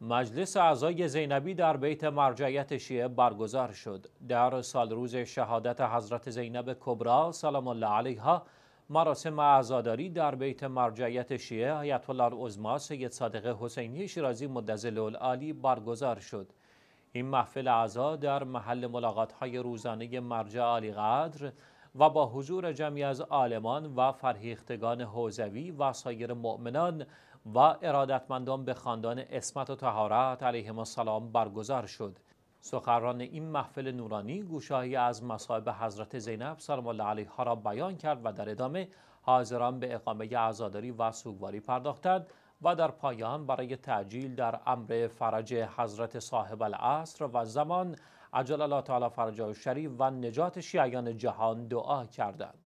مجلس اعضای زینبی در بیت مرجعیت شیعه برگزار شد. در سال روز شهادت حضرت زینب کبرا سلام الله علیها مراسم عزاداری در بیت مرجعیت شیعه آیت الله العظما سید صادق حسینی شیرازی مدظل العالی برگزار شد. این محفل اعضا در محل ملاقات های روزانه مرجع عالی قدر و با حضور جمعی از عالمان و فرهیختگان حوزوی و سایر مؤمنان و ارادتمندان به خاندان اسمت و تهارت علیهم السلام برگزار شد سخنران این محفل نورانی گوشاهی از مصائب حضرت زینب سلام الله علیها را بیان کرد و در ادامه حاضران به اقامه عزاداری و سوگواری پرداختند و در پایان برای تعجیل در امر فرج حضرت صاحب العصر و زمان عجل الله تعالی فرجه و شریف و نجات شیعیان جهان دعا کردند.